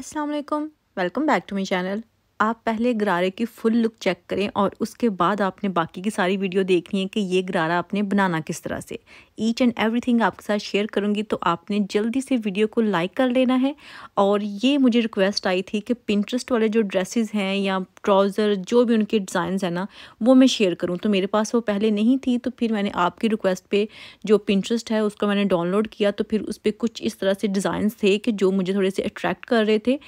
अस्सलाम welcome back to my channel आप पहले गरारे की फुल लुक चेक करें और उसके बाद आपने बाकी की सारी वीडियो देखनी है कि ये गरारा आपने बनाना किस तरह से ईच एंड एवरीथिंग आपके साथ शेयर करूँगी तो आपने जल्दी से वीडियो को लाइक कर लेना है और ये मुझे रिक्वेस्ट आई थी कि पिंट्रस्ट वाले जो ड्रेसेस हैं या ट्राउज़र जो भी उनके डिज़ाइन हैं ना वो मैं शेयर करूँ तो मेरे पास वो पहले नहीं थी तो फिर मैंने आपकी रिक्वेस्ट पर जो पिंट्रस्ट है उसको मैंने डाउनलोड किया तो फिर उस पर कुछ इस तरह से डिज़ाइन थे कि जो मुझे थोड़े से अट्रैक्ट कर रहे थे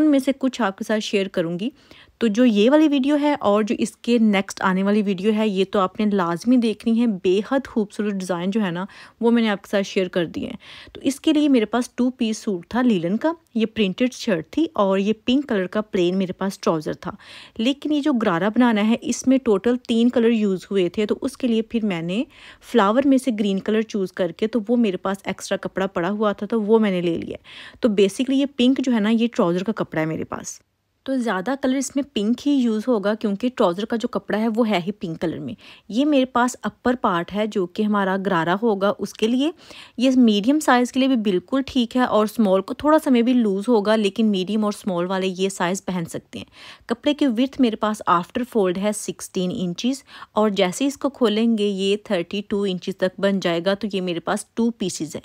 उनमें से कुछ आपके साथ शेयर करूँगी तो जो ये वाली वीडियो है और जो इसके नेक्स्ट आने वाली वीडियो है ये तो आपने लाजमी देखनी है बेहद खूबसूरत डिज़ाइन जो है ना वो मैंने आपके साथ शेयर कर दिए हैं तो इसके लिए मेरे पास टू पीस सूट था लीलन का ये प्रिंटेड शर्ट थी और ये पिंक कलर का प्लेन मेरे पास ट्राउज़र था लेकिन ये जो गरारा बनाना है इसमें टोटल तीन कलर यूज़ हुए थे तो उसके लिए फिर मैंने फ्लावर में से ग्रीन कलर चूज़ करके तो वो मेरे पास एक्स्ट्रा कपड़ा पड़ा हुआ था तो वो मैंने ले लिया तो बेसिकली ये पिंक जो है ना ये ट्राउज़र का कपड़ा है मेरे पास तो ज़्यादा कलर इसमें पिंक ही यूज़ होगा क्योंकि ट्राउज़र का जो कपड़ा है वो है ही पिंक कलर में ये मेरे पास अपर पार्ट है जो कि हमारा गरारा होगा उसके लिए ये मीडियम साइज़ के लिए भी बिल्कुल ठीक है और स्मॉल को थोड़ा समय भी लूज़ होगा लेकिन मीडियम और स्मॉल वाले ये साइज़ पहन सकते हैं कपड़े की विर्थ मेरे पास आफ्टर फोल्ड है सिक्सटीन इंचज़ और जैसे इसको खोलेंगे ये थर्टी टू तक बन जाएगा तो ये मेरे पास टू पीसीज़ हैं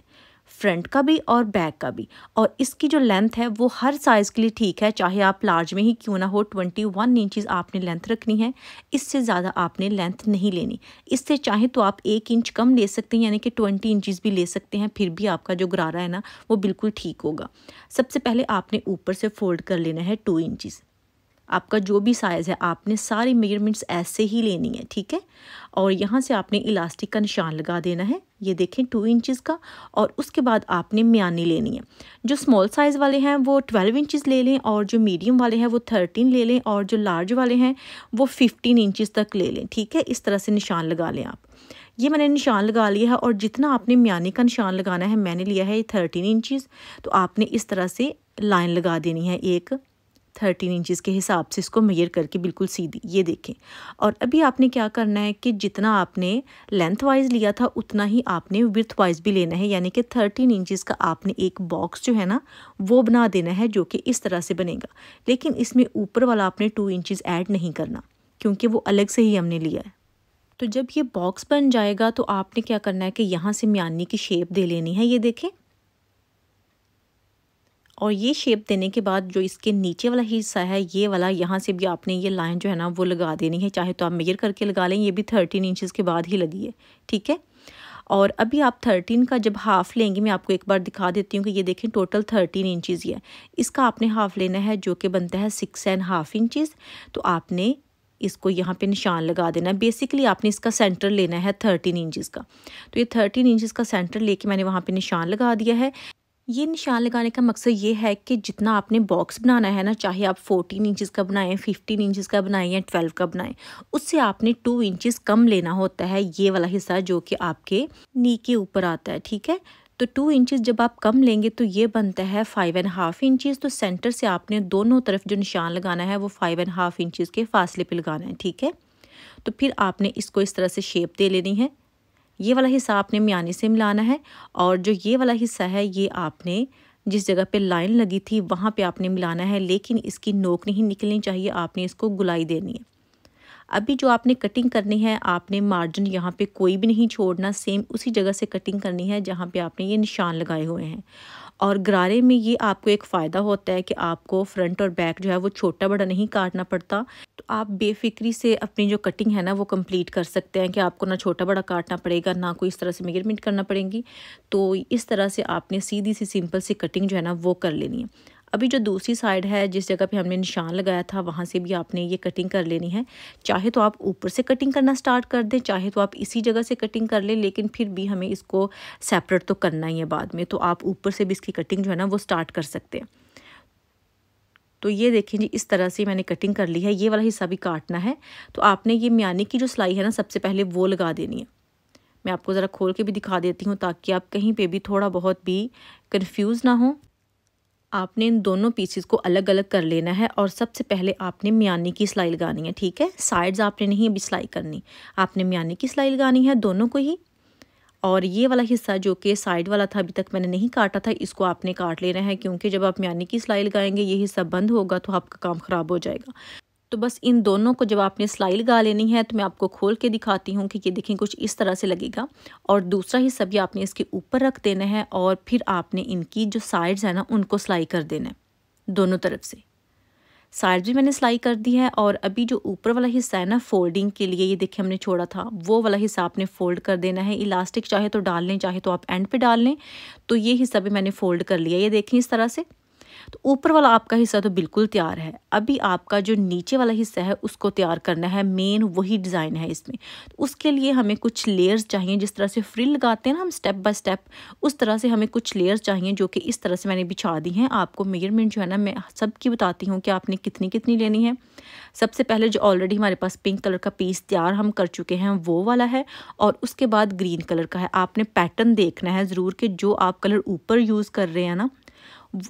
फ्रंट का भी और बैक का भी और इसकी जो लेंथ है वो हर साइज़ के लिए ठीक है चाहे आप लार्ज में ही क्यों ना हो ट्वेंटी वन इंचज़ आपने लेंथ रखनी है इससे ज़्यादा आपने लेंथ नहीं लेनी इससे चाहे तो आप एक इंच कम ले सकते हैं यानी कि ट्वेंटी इंचज़ भी ले सकते हैं फिर भी आपका जो गरारा है ना वो बिल्कुल ठीक होगा सबसे पहले आपने ऊपर से फोल्ड कर लेना है टू इंचज़ आपका जो भी साइज़ है आपने सारी मेजरमेंट्स ऐसे ही लेनी है ठीक है और यहाँ से आपने इलास्टिक का निशान लगा देना है ये देखें टू इंचज़ का और उसके बाद आपने म्यानी लेनी है जो स्मॉल साइज़ वाले हैं वो ट्वेल्व इंचेस ले लें और जो मीडियम वाले हैं वो थर्टीन ले लें और जो लार्ज वाले हैं वो फिफ्टीन इंचज़ तक ले लें ठीक है इस तरह से निशान लगा लें आप ये मैंने निशान लगा लिया है और जितना आपने म्यानी का निशान लगाना है मैंने लिया है ये थर्टीन इंचज़ तो आपने इस तरह से लाइन लगा देनी है एक थर्टीन इंचज़ के हिसाब से इसको मेयर करके बिल्कुल सीधी ये देखें और अभी आपने क्या करना है कि जितना आपने लेंथ वाइज लिया था उतना ही आपने विर्थ वाइज भी लेना है यानी कि थर्टीन इंचज़ का आपने एक बॉक्स जो है ना वो बना देना है जो कि इस तरह से बनेगा लेकिन इसमें ऊपर वाला आपने टू इंचज़ ऐड नहीं करना क्योंकि वो अलग से ही हमने लिया है तो जब ये बॉक्स बन जाएगा तो आपने क्या करना है कि यहाँ से म्यानी की शेप दे लेनी है ये देखें और ये शेप देने के बाद जो इसके नीचे वाला हिस्सा है ये वाला यहाँ से भी आपने ये लाइन जो है ना वो लगा देनी है चाहे तो आप मेजर करके लगा लें ये भी थर्टीन इंचज़ के बाद ही लगी है ठीक है और अभी आप थर्टीन का जब हाफ़ लेंगे मैं आपको एक बार दिखा देती हूँ कि ये देखें टोटल थर्टीन इंचज़ ही है इसका आपने हाफ़ लेना है जो कि बनता है सिक्स एंड हाफ़ इंचज़ तो आपने इसको यहाँ पे निशान लगा देना है बेसिकली आपने इसका सेंटर लेना है थर्टीन इंचज़ का तो ये थर्टीन इंचज़ का सेंटर लेके मैंने वहाँ पे निशान लगा दिया है ये निशान लगाने का मकसद ये है कि जितना आपने बॉक्स बनाना है ना चाहे आप 14 इंचज़ का बनाएं 15 इंचज़ का बनाएं या 12 का बनाएं उससे आपने 2 इंचेस कम लेना होता है ये वाला हिस्सा जो कि आपके नी के ऊपर आता है ठीक है तो टू इंचेस जब आप कम लेंगे तो ये बनता है फाइव एंड हाफ इंचज़ तो सेंटर से आपने दोनों तरफ जो निशान लगाना है वो फाइव एंड हाफ इंचज़ के फासले पे लगाना है ठीक है तो फिर आपने इसको इस तरह से शेप दे लेनी है ये वाला हिस्सा आपने म्याने से मिलाना है और जो ये वाला हिस्सा है ये आपने जिस जगह पे लाइन लगी थी वहाँ पे आपने मिलाना है लेकिन इसकी नोक नहीं निकलनी चाहिए आपने इसको गुलाई देनी है अभी जो आपने कटिंग करनी है आपने मार्जिन यहाँ पे कोई भी नहीं छोड़ना सेम उसी जगह से कटिंग करनी है जहाँ पे आपने ये निशान लगाए हुए हैं और गरारे में ये आपको एक फ़ायदा होता है कि आपको फ्रंट और बैक जो है वो छोटा बड़ा नहीं काटना पड़ता तो आप बेफिक्री से अपनी जो कटिंग है ना वो कंप्लीट कर सकते हैं कि आपको ना छोटा बड़ा काटना पड़ेगा ना कोई इस तरह से मेजरमेंट करना पड़ेगी तो इस तरह से आपने सीधी सी सिंपल सी कटिंग जो है ना वो कर लेनी है अभी जो दूसरी साइड है जिस जगह पे हमने निशान लगाया था वहाँ से भी आपने ये कटिंग कर लेनी है चाहे तो आप ऊपर से कटिंग करना स्टार्ट कर दें चाहे तो आप इसी जगह से कटिंग कर लें लेकिन फिर भी हमें इसको सेपरेट तो करना ही है बाद में तो आप ऊपर से भी इसकी कटिंग जो है ना वो स्टार्ट कर सकते हैं तो ये देखें जी इस तरह से मैंने कटिंग कर ली है ये वाला हिस्सा भी काटना है तो आपने ये म्याने की जो सिलाई है ना सबसे पहले वो लगा देनी है मैं आपको ज़रा खोल के भी दिखा देती हूँ ताकि आप कहीं पे भी थोड़ा बहुत भी कंफ्यूज ना हो आपने इन दोनों पीसीस को अलग अलग कर लेना है और सबसे पहले आपने मियानी की सिलाई लगानी है ठीक है साइड्स आपने नहीं अभी सिलाई करनी आपने मियानी की सिलाई लगानी है दोनों को ही और ये वाला हिस्सा जो कि साइड वाला था अभी तक मैंने नहीं काटा था इसको आपने काट लेना है क्योंकि जब आप म्यानी की सिलाई लगाएंगे ये हिस्सा बंद होगा तो आपका काम ख़राब हो जाएगा तो बस इन दोनों को जब आपने सिलाई लगा लेनी है तो मैं आपको खोल के दिखाती हूँ कि ये देखें कुछ इस तरह से लगेगा और दूसरा हिस्सा सभी आपने इसके ऊपर रख देना है और फिर आपने इनकी जो साइड्स है ना उनको सिलाई कर देना है दोनों तरफ से साइड भी मैंने सिलाई कर दी है और अभी जो ऊपर वाला हिस्सा है ना फोल्डिंग के लिए ये देखिए हमने छोड़ा था वो वाला हिस्सा आपने फोल्ड कर देना है इलास्टिक चाहे तो डाल लें चाहे तो आप एंड पे डाल लें तो ये हिस्सा भी मैंने फोल्ड कर लिया ये देखें इस तरह से तो ऊपर वाला आपका हिस्सा तो बिल्कुल तैयार है अभी आपका जो नीचे वाला हिस्सा है उसको तैयार करना है मेन वही डिज़ाइन है इसमें तो उसके लिए हमें कुछ लेयर्स चाहिए जिस तरह से फ्रिल लगाते हैं ना हम स्टेप बाय स्टेप उस तरह से हमें कुछ लेयर्स चाहिए जो कि इस तरह से मैंने बिछा दी हैं आपको मेजरमेंट जो है ना मैं सबकी बताती हूँ कि आपने कितनी कितनी लेनी है सबसे पहले जो ऑलरेडी हमारे पास पिंक कलर का पीस तैयार हम कर चुके हैं वो वाला है और उसके बाद ग्रीन कलर का है आपने पैटर्न देखना है ज़रूर कि जो आप कलर ऊपर यूज़ कर रहे हैं ना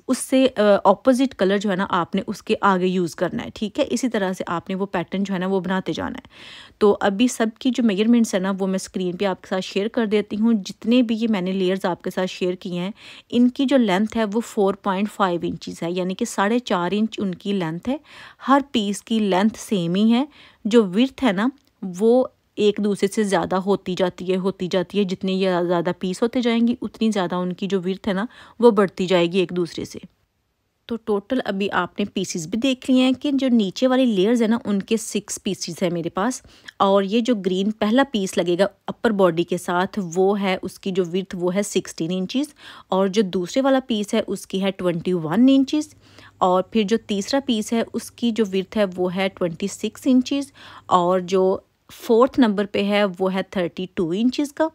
उससे ऑपोजिट कलर जो है ना आपने उसके आगे यूज़ करना है ठीक है इसी तरह से आपने वो पैटर्न जो है ना वो बनाते जाना है तो अभी सबकी जो मेजरमेंट्स है ना वो मैं स्क्रीन पे आपके साथ शेयर कर देती हूँ जितने भी ये मैंने लेयर्स आपके साथ शेयर किए हैं इनकी जो लेंथ है वो फोर पॉइंट फाइव इंचज़ है यानी कि साढ़े चार इंच उनकी लेंथ है हर पीस की लेंथ सेम ही है जो विर्थ है ना वो एक दूसरे से ज़्यादा होती जाती है होती जाती है जितनी ये ज़्यादा पीस होते जाएंगी उतनी ज़्यादा उनकी जो विर्थ है ना वो बढ़ती जाएगी एक दूसरे से तो टोटल अभी आपने पीसीस भी देख लिए हैं कि जो नीचे वाली लेयर्स है ना उनके सिक्स पीसीज है मेरे पास और ये जो ग्रीन पहला पीस लगेगा अपर बॉडी के साथ वो है उसकी जो विर्थ वो है सिक्सटीन इंचज़ और जो दूसरे वाला पीस है उसकी है ट्वेंटी वन इंचज़ और फिर जो तीसरा पीस है उसकी जो विर्थ है वो है ट्वेंटी सिक्स इंचज़ और जो फोर्थ नंबर पे है वो है थर्टी टू इंचज़ का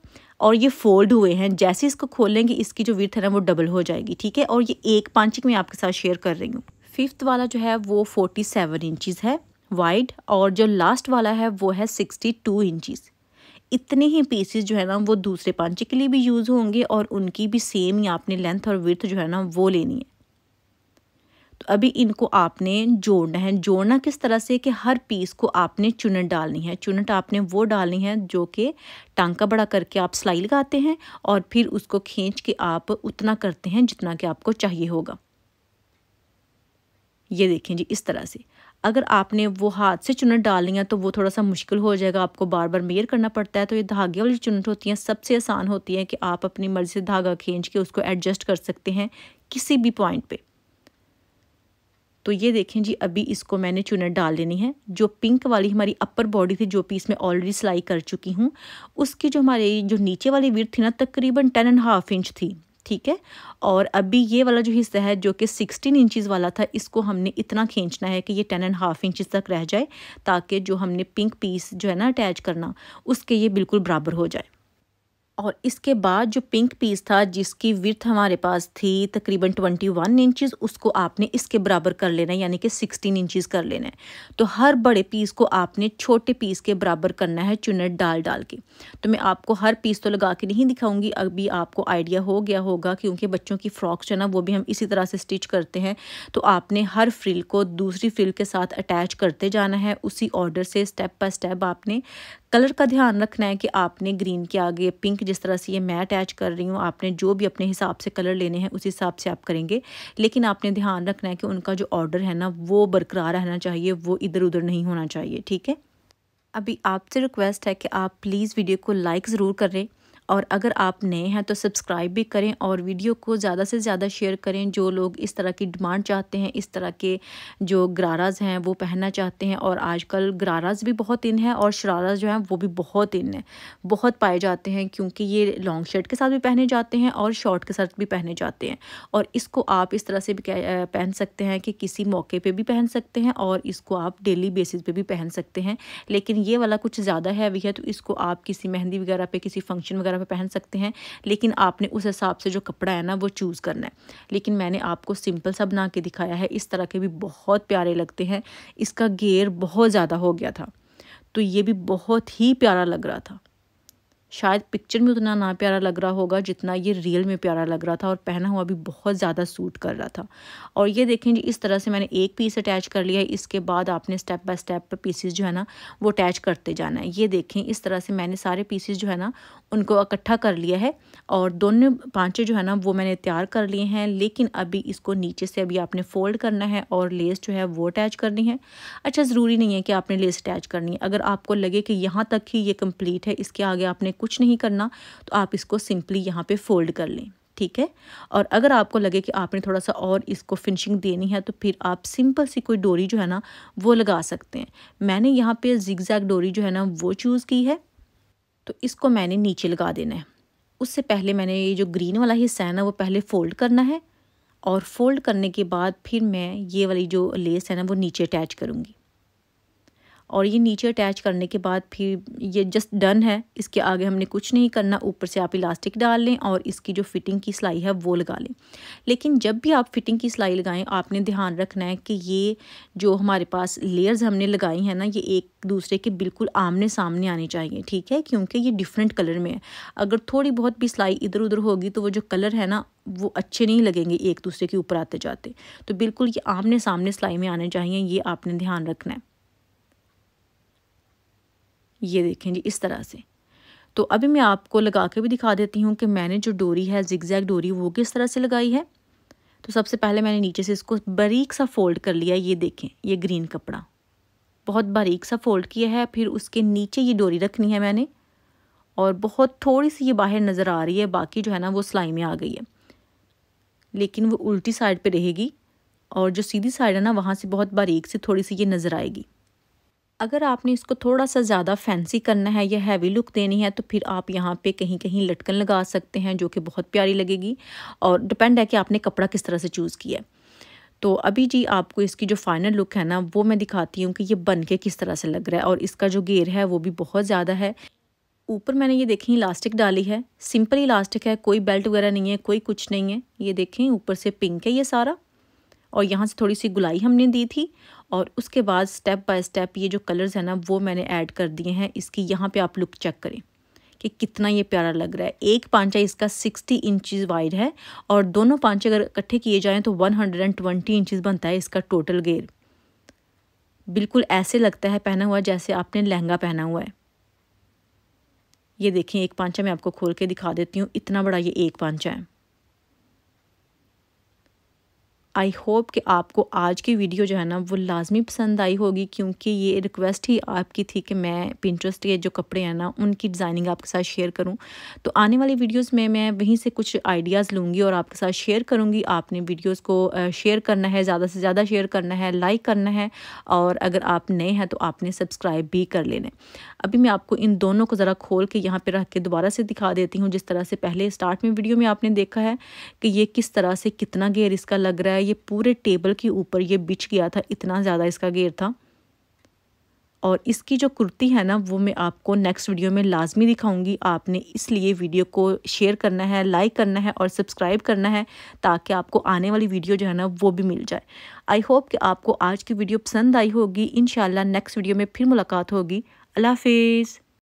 और ये फोल्ड हुए हैं जैसे इसको खोलेंगे इसकी जो विर्थ है ना वो डबल हो जाएगी ठीक है और ये एक पांचिक मैं आपके साथ शेयर कर रही हूँ फिफ्थ वाला जो है वो फोर्टी सेवन इंचज़ है वाइड और जो लास्ट वाला है वो है सिक्सटी टू इंचज़ इतने ही पीसेज जो है ना वो दूसरे पांचे के लिए भी यूज़ होंगे और उनकी भी सेम ही आपने लेंथ और विर्थ जो है ना वो लेनी है तो अभी इनको आपने जोड़ना है जोड़ना किस तरह से कि हर पीस को आपने चुनट डालनी है चुनट आपने वो डालनी है जो कि टांका बड़ा करके आप सिलाई लगाते हैं और फिर उसको खींच के आप उतना करते हैं जितना कि आपको चाहिए होगा ये देखें जी इस तरह से अगर आपने वो हाथ से चुनट डालनी है तो वो थोड़ा सा मुश्किल हो जाएगा आपको बार बार मेयर करना पड़ता है तो ये धागे वाली चुनट होती हैं सबसे आसान होती है कि आप अपनी मर्ज़ी से धागा खींच के उसको एडजस्ट कर सकते हैं किसी भी पॉइंट पे तो ये देखें जी अभी इसको मैंने चुनट डाल देनी है जो पिंक वाली हमारी अपर बॉडी थी जो पीस मैं ऑलरेडी सिलाई कर चुकी हूँ उसकी जो हमारी जो नीचे वाली वीर थी ना तकरीबन टेन एंड हाफ इंच थी ठीक है और अभी ये वाला जो हिस्सा है जो कि सिक्सटीन इंचज़ वाला था इसको हमने इतना खींचना है कि ये टेन एंड हाफ इंचज़ तक रह जाए ताकि जो हमने पिंक पीस जो है ना अटैच करना उसके ये बिल्कुल बराबर हो जाए और इसके बाद जो पिंक पीस था जिसकी विर्थ हमारे पास थी तकरीबन 21 इंचज़ उसको आपने इसके बराबर कर लेना है यानी कि 16 इंचज़ कर लेना है तो हर बड़े पीस को आपने छोटे पीस के बराबर करना है चुनट डाल डाल के तो मैं आपको हर पीस तो लगा के नहीं दिखाऊंगी अभी आपको आइडिया हो गया होगा क्योंकि बच्चों की फ़्रॉक्स जो ना वो भी हम इसी तरह से स्टिच करते हैं तो आपने हर फ्रिल को दूसरी फ्रिल के साथ अटैच करते जाना है उसी ऑर्डर से स्टेप बाय स्टेप आपने कलर का ध्यान रखना है कि आपने ग्रीन के आगे पिंक जिस तरह से ये मैं अटैच कर रही हूँ आपने जो भी अपने हिसाब से कलर लेने हैं उस हिसाब से आप करेंगे लेकिन आपने ध्यान रखना है कि उनका जो ऑर्डर है ना वो बरकरार रहना चाहिए वो इधर उधर नहीं होना चाहिए ठीक है अभी आपसे रिक्वेस्ट है कि आप प्लीज़ वीडियो को लाइक ज़रूर करें और अगर आप नए हैं तो सब्सक्राइब भी करें और वीडियो को ज़्यादा से ज़्यादा शेयर करें जो लोग इस तरह की डिमांड चाहते हैं इस तरह के जो गराराज हैं वो पहनना चाहते हैं और आजकल गराराज भी बहुत इन है और शरारा जो हैं वो भी बहुत इन है बहुत पाए जाते हैं क्योंकि ये लॉन्ग शर्ट के साथ भी पहने जाते हैं और शॉर्ट के साथ भी पहने जाते हैं और इसको आप इस तरह से भी पहन सकते हैं कि किसी मौके पर भी पहन सकते हैं और इसको आप डेली बेसिस पर भी पहन सकते हैं लेकिन ये वाला कुछ ज़्यादा हैवी है तो इसको आप किसी मेहंदी वगैरह पर किसी फंक्शन वगैरह पे पहन सकते हैं लेकिन आपने उस हिसाब से जो कपड़ा है ना वो चूज़ करना है लेकिन मैंने आपको सिंपल सा बना के दिखाया है इस तरह के भी बहुत प्यारे लगते हैं इसका गेयर बहुत ज़्यादा हो गया था तो ये भी बहुत ही प्यारा लग रहा था शायद पिक्चर में उतना ना प्यारा लग रहा होगा जितना ये रियल में प्यारा लग रहा था और पहना हुआ भी बहुत ज़्यादा सूट कर रहा था और ये देखें जी इस तरह से मैंने एक पीस अटैच कर लिया है इसके बाद आपने स्टेप बाय स्टेप पीसेस जो है ना वो अटैच करते जाना है ये देखें इस तरह से मैंने सारे पीसेज़ जो है ना उनको इकट्ठा कर लिया है और दोनों पाँचे जो है ना वो मैंने तैयार कर लिए हैं लेकिन अभी इसको नीचे से अभी आपने फोल्ड करना है और लेस जो है वो अटैच करनी है अच्छा ज़रूरी नहीं है कि आपने लेस अटैच करनी है अगर आपको लगे कि यहाँ तक ही ये कम्प्लीट है इसके आगे आपने कुछ नहीं करना तो आप इसको सिंपली यहाँ पे फोल्ड कर लें ठीक है और अगर आपको लगे कि आपने थोड़ा सा और इसको फिनिशिंग देनी है तो फिर आप सिंपल सी कोई डोरी जो है ना वो लगा सकते हैं मैंने यहाँ पर जिगजैग डोरी जो है ना वो चूज़ की है तो इसको मैंने नीचे लगा देना है उससे पहले मैंने ये जो ग्रीन वाला हिस्सा है ना वो पहले फ़ोल्ड करना है और फ़ोल्ड करने के बाद फिर मैं ये वाली जो लेस है ना वो नीचे अटैच करूँगी और ये नीचे अटैच करने के बाद फिर ये जस्ट डन है इसके आगे हमने कुछ नहीं करना ऊपर से आप इलास्टिक डाल लें और इसकी जो फिटिंग की सिलाई है वो लगा लें लेकिन जब भी आप फिटिंग की सिलाई लगाएं आपने ध्यान रखना है कि ये जो हमारे पास लेयर्स हमने लगाई हैं ना ये एक दूसरे के बिल्कुल आमने सामने आने चाहिए ठीक है क्योंकि ये डिफरेंट कलर में है अगर थोड़ी बहुत भी सिलाई इधर उधर होगी तो वो जो कलर है ना वो अच्छे नहीं लगेंगे एक दूसरे के ऊपर आते जाते तो बिल्कुल ये आमने सामने सिलाई में आने चाहिए ये आपने ध्यान रखना है ये देखें जी इस तरह से तो अभी मैं आपको लगा के भी दिखा देती हूँ कि मैंने जो डोरी है जिगजैग डोरी वो किस तरह से लगाई है तो सबसे पहले मैंने नीचे से इसको बारीक सा फोल्ड कर लिया ये देखें ये ग्रीन कपड़ा बहुत बारीक सा फोल्ड किया है फिर उसके नीचे ये डोरी रखनी है मैंने और बहुत थोड़ी सी ये बाहर नज़र आ रही है बाकी जो है ना वो सिलाई में आ गई है लेकिन वो उल्टी साइड पे रहेगी और जो सीधी साइड है ना वहाँ से बहुत बारीक से थोड़ी सी ये नज़र आएगी अगर आपने इसको थोड़ा सा ज़्यादा फैंसी करना है या हैवी लुक देनी है तो फिर आप यहाँ पे कहीं कहीं लटकन लगा सकते हैं जो कि बहुत प्यारी लगेगी और डिपेंड है कि आपने कपड़ा किस तरह से चूज़ किया है तो अभी जी आपको इसकी जो फाइनल लुक है ना वो मैं दिखाती हूँ कि ये बन के किस तरह से लग रहा है और इसका जो गेयर है वो भी बहुत ज़्यादा है ऊपर मैंने ये देखें इलास्टिक डाली है सिंपल इलास्टिक है कोई बेल्ट वगैरह नहीं है कोई कुछ नहीं है ये देखें ऊपर से पिंक है ये सारा और यहाँ से थोड़ी सी गुलाई हमने दी थी और उसके बाद स्टेप बाय स्टेप ये जो कलर्स हैं ना वो मैंने ऐड कर दिए हैं इसकी यहाँ पे आप लुक चेक करें कि कितना ये प्यारा लग रहा है एक पांचा इसका सिक्सटी इंचज़ वाइड है और दोनों पांचे अगर इकट्ठे किए जाएँ तो one hundred and twenty inches बनता है इसका टोटल गेयर बिल्कुल ऐसे लगता है पहना हुआ जैसे आपने लहंगा पहना हुआ है ये देखें एक पांचा मैं आपको खोल के दिखा देती हूँ इतना बड़ा ये एक पांचा है आई होप कि आपको आज की वीडियो जो है ना वो लाजमी पसंद आई होगी क्योंकि ये रिक्वेस्ट ही आपकी थी कि मैं पिंट्रस्ट के जो कपड़े हैं ना उनकी डिज़ाइनिंग आपके साथ शेयर करूं तो आने वाली वीडियोस में मैं वहीं से कुछ आइडियाज़ लूँगी और आपके साथ शेयर करूँगी आपने वीडियोज़ को शेयर करना है ज़्यादा से ज़्यादा शेयर करना है लाइक करना है और अगर आप नए हैं तो आपने सब्सक्राइब भी कर लेना अभी मैं आपको इन दोनों को ज़रा खोल के यहाँ पर रख के दोबारा से दिखा देती हूँ जिस तरह से पहले स्टार्ट में वीडियो में आपने देखा है कि ये किस तरह से कितना गेयर इसका लग रहा है है ये पूरे टेबल के ऊपर ये बिछ गया था इतना ज़्यादा इसका गेयर था और इसकी जो कुर्ती है ना वो मैं आपको नेक्स्ट वीडियो में लाजमी दिखाऊंगी आपने इसलिए वीडियो को शेयर करना है लाइक करना है और सब्सक्राइब करना है ताकि आपको आने वाली वीडियो जो है ना वो भी मिल जाए आई होप कि आपको आज की वीडियो पसंद आई होगी इन नेक्स्ट वीडियो में फिर मुलाकात होगी अल्लाह हाफिज़